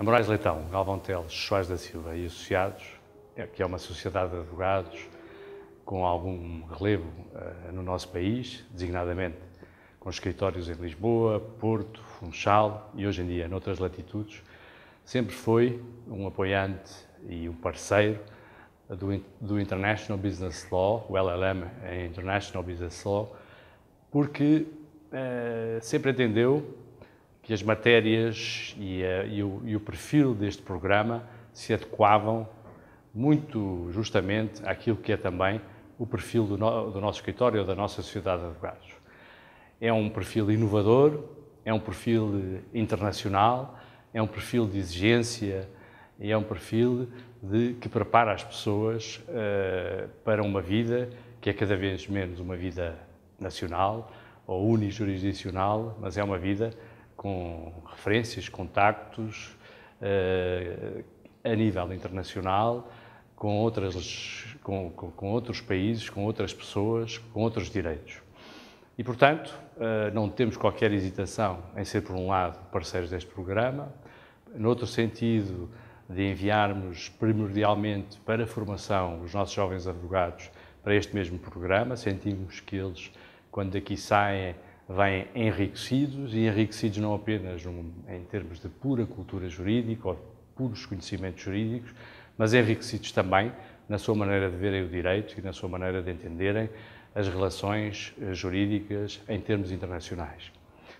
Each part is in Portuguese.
A Moraes Leitão, Galvão Teles, Soares da Silva e Associados, é que é uma sociedade de advogados com algum relevo uh, no nosso país, designadamente com escritórios em Lisboa, Porto, Funchal e hoje em dia noutras latitudes, sempre foi um apoiante e um parceiro do, do International Business Law, o LLM International Business Law, porque uh, sempre entendeu que as matérias e, a, e, o, e o perfil deste programa se adequavam muito justamente àquilo que é também o perfil do, no, do nosso escritório ou da nossa sociedade de advogados. É um perfil inovador, é um perfil internacional, é um perfil de exigência e é um perfil de, que prepara as pessoas uh, para uma vida que é cada vez menos uma vida nacional ou unijurisdicional, mas é uma vida com referências, contactos uh, a nível internacional, com, outras, com, com, com, outros países, com outras pessoas, com outros direitos. E, portanto, uh, não temos qualquer hesitação em ser, por um lado, parceiros deste programa, noutro sentido, de enviarmos primordialmente para a formação os nossos jovens advogados para este mesmo programa. Sentimos que eles, quando daqui saem, vêm enriquecidos e enriquecidos não apenas em termos de pura cultura jurídica ou puros conhecimentos jurídicos, mas enriquecidos também na sua maneira de verem o direito e na sua maneira de entenderem as relações eh, jurídicas em termos internacionais.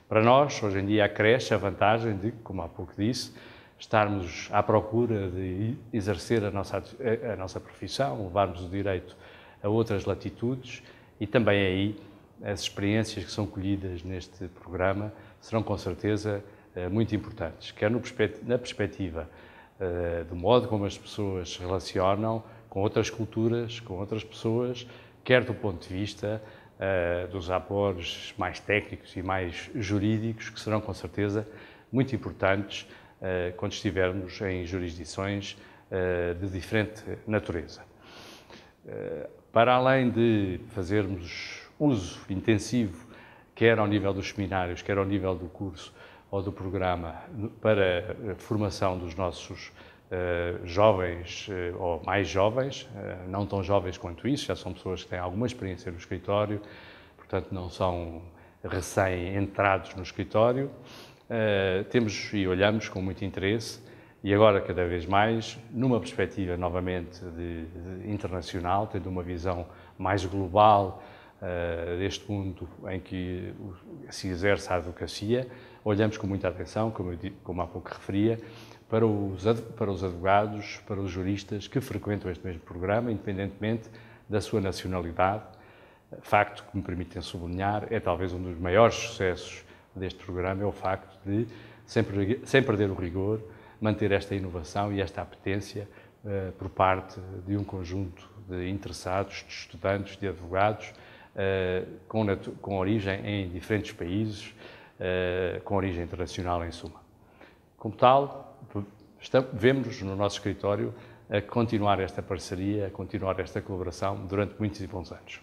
Para nós, hoje em dia, acresce a vantagem de, como há pouco disse, estarmos à procura de exercer a nossa, eh, a nossa profissão, levarmos o direito a outras latitudes e também aí as experiências que são colhidas neste programa serão com certeza eh, muito importantes, quer na perspectiva eh, do modo como as pessoas se relacionam com outras culturas, com outras pessoas, quer do ponto de vista eh, dos apoios mais técnicos e mais jurídicos, que serão com certeza muito importantes quando estivermos em jurisdições de diferente natureza. Para além de fazermos uso intensivo, quer ao nível dos seminários, quer ao nível do curso ou do programa, para a formação dos nossos Uh, jovens uh, ou mais jovens, uh, não tão jovens quanto isso, já são pessoas que têm alguma experiência no escritório, portanto não são recém-entrados no escritório. temos e olhamos com muito interesse e agora cada vez mais numa perspectiva novamente de, de internacional, tendo uma visão mais global eh, deste mundo em que se exerce a advocacia, olhamos com muita atenção, como, eu, como há pouco referia, para os, para os advogados, para os juristas que frequentam este mesmo programa, independentemente da sua nacionalidade. Facto que me permitem sublinhar, é talvez um dos maiores sucessos deste programa, é o facto de, sempre, sem perder o rigor, manter esta inovação e esta apetência uh, por parte de um conjunto de interessados, de estudantes, de advogados, eh, com, com origem em diferentes países, eh, com origem internacional, em suma. Como tal, vemos no nosso escritório a continuar esta parceria, a continuar esta colaboração durante muitos e bons anos.